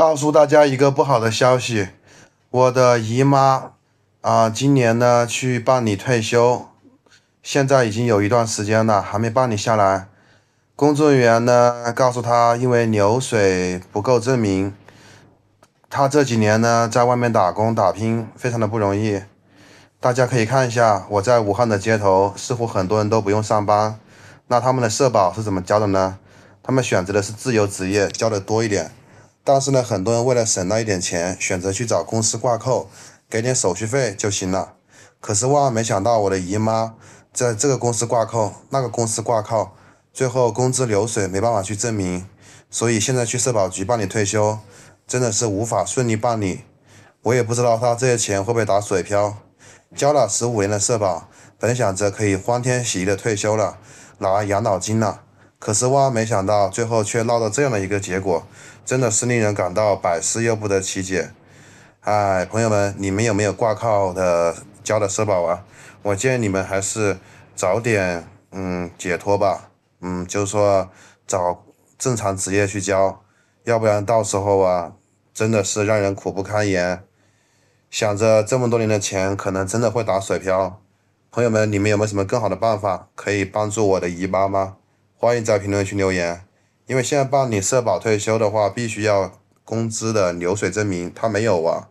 告诉大家一个不好的消息，我的姨妈啊，今年呢去办理退休，现在已经有一段时间了，还没办理下来。工作人员呢告诉她，因为流水不够证明。她这几年呢在外面打工打拼，非常的不容易。大家可以看一下，我在武汉的街头，似乎很多人都不用上班，那他们的社保是怎么交的呢？他们选择的是自由职业，交的多一点。但是呢，很多人为了省那一点钱，选择去找公司挂扣，给点手续费就行了。可是万万没想到，我的姨妈在这个公司挂扣，那个公司挂靠，最后工资流水没办法去证明，所以现在去社保局办理退休，真的是无法顺利办理。我也不知道他这些钱会不会打水漂，交了十五年的社保，本想着可以欢天喜地的退休了，拿养老金了。可是万万没想到，最后却闹到这样的一个结果，真的是令人感到百思又不得其解。哎，朋友们，你们有没有挂靠的交的社保啊？我建议你们还是早点嗯解脱吧，嗯，就是说找正常职业去交，要不然到时候啊，真的是让人苦不堪言。想着这么多年的钱可能真的会打水漂。朋友们，你们有没有什么更好的办法可以帮助我的姨妈吗？欢迎在评论区留言，因为现在办理社保退休的话，必须要工资的流水证明，他没有啊。